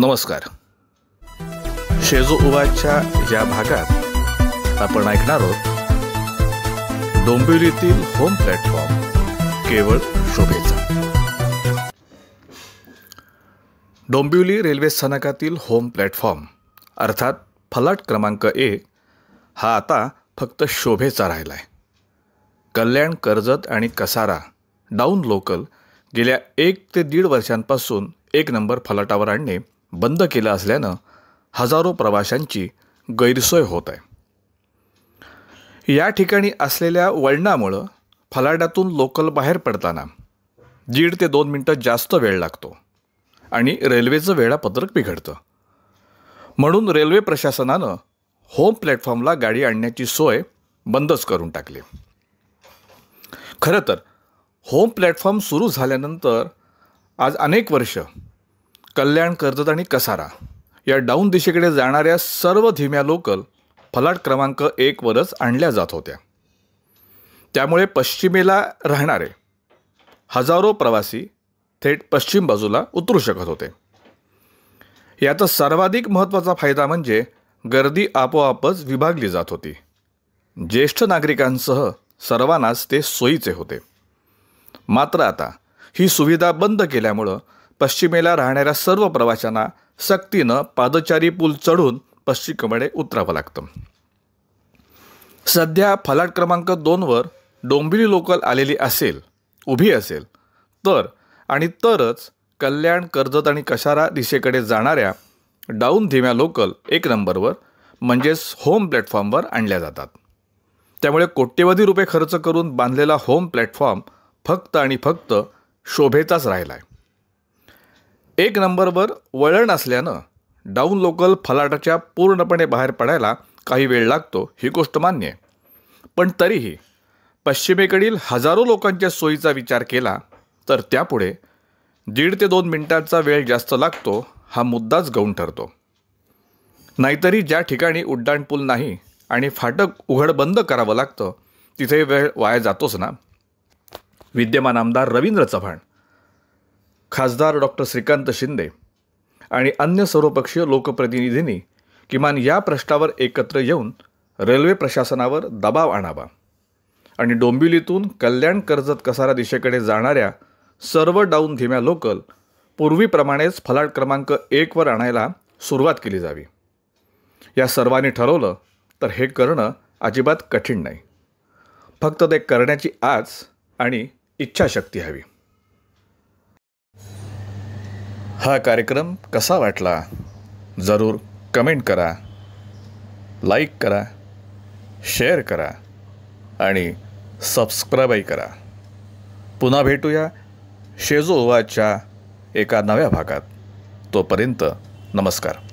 नमस्कार शेजो उवाच्या या भागात आपण ऐकणार आहोत डोंबिवलीतील होम प्लॅटफॉर्म केवळ शोभेचा डोंबिवली रेल्वे स्थानकातील होम प्लॅटफॉर्म अर्थात फलाट क्रमांक ए हा आता फक्त शोभेचा राहिला आहे कल्याण कर्जत आणि कसारा डाऊन लोकल गेल्या एक ते दीड वर्षांपासून एक नंबर फलाटावर आणणे बंद केलं असल्यानं हजारो प्रवाशांची गैरसोय होत आहे या ठिकाणी असलेल्या वळणामुळं फलाटातून लोकल बाहेर पडताना दीड ते दोन मिनटं जास्त वेळ लागतो आणि रेल्वेचं वेळापत्रक बिघडतं म्हणून रेल्वे प्रशासनानं होम प्लॅटफॉर्मला गाडी आणण्याची सोय बंदच करून टाकली खरं तर होम प्लॅटफॉर्म सुरू झाल्यानंतर आज अनेक वर्ष कल्याण कर्जत आणि कसारा या डाऊन दिशेकडे जाणाऱ्या सर्व धीम्या लोकल फलाट क्रमांक एकवरच आणल्या जात होत्या त्यामुळे पश्चिमेला राहणारे हजारो प्रवासी थेट पश्चिम बाजूला उतरू शकत होते याचा सर्वाधिक महत्त्वाचा फायदा म्हणजे गर्दी आपोआपच विभागली जात होती ज्येष्ठ नागरिकांसह सर्वांनाच ते सोयीचे होते मात्र आता ही सुविधा बंद केल्यामुळं पश्चिमेला राहणाऱ्या सर्व प्रवाशांना सक्तीनं पादचारी पूल चढून पश्चिमेकडे उतरावं लागतं सध्या फलाट क्रमांक दोनवर डोंबिवली लोकल आलेली असेल उभी असेल तर आणि तरच कल्याण कर्जत आणि कशारा दिशेकडे जाणाऱ्या डाऊन धीम्या लोकल एक नंबरवर म्हणजेच होम प्लॅटफॉर्मवर आणल्या जातात त्यामुळे कोट्यवधी रुपये खर्च करून बांधलेला होम प्लॅटफॉर्म फक्त आणि फक्त शोभेचाच राहिला आहे एक नंबरवर वळण असल्यानं डाऊन लोकल फलाटाच्या पूर्णपणे बाहेर पडायला काही वेळ लागतो ही गोष्ट मान्य आहे पण तरीही पश्चिमेकडील हजारो लोकांच्या सोयीचा विचार केला तर त्यापुढे दीड ते दोन मिनिटांचा वेळ जास्त लागतो हा मुद्दाच गौण ठरतो नाहीतरी ज्या ठिकाणी उड्डाणपूल नाही आणि फाटक उघड बंद करावं लागतं तिथे वेळ वाया जातोच ना विद्यमान आमदार रवींद्र चव्हाण खासदार डॉक्टर श्रीकांत शिंदे आणि अन्य सर्वपक्षीय लोकप्रतिनिधींनी किमान या प्रश्नावर एकत्र येऊन रेल्वे प्रशासनावर दबाव आणावा आणि डोंबिवलीतून कल्याण कर्जत कसारा दिशेकडे जाणाऱ्या सर्व डाऊन धीम्या लोकल पूर्वीप्रमाणेच फलाट क्रमांक एकवर आणायला सुरुवात केली जावी या सर्वांनी ठरवलं तर हे करणं अजिबात कठीण नाही फक्त ते करण्याची आज आणि इच्छाशक्ती हवी हा कार्यक्रम कसा वाटला जरूर कमेंट करा लाईक करा शेअर करा आणि सबस्क्राईबही करा पुन्हा भेटूया शेजोवाच्या एका नव्या भागात तोपर्यंत नमस्कार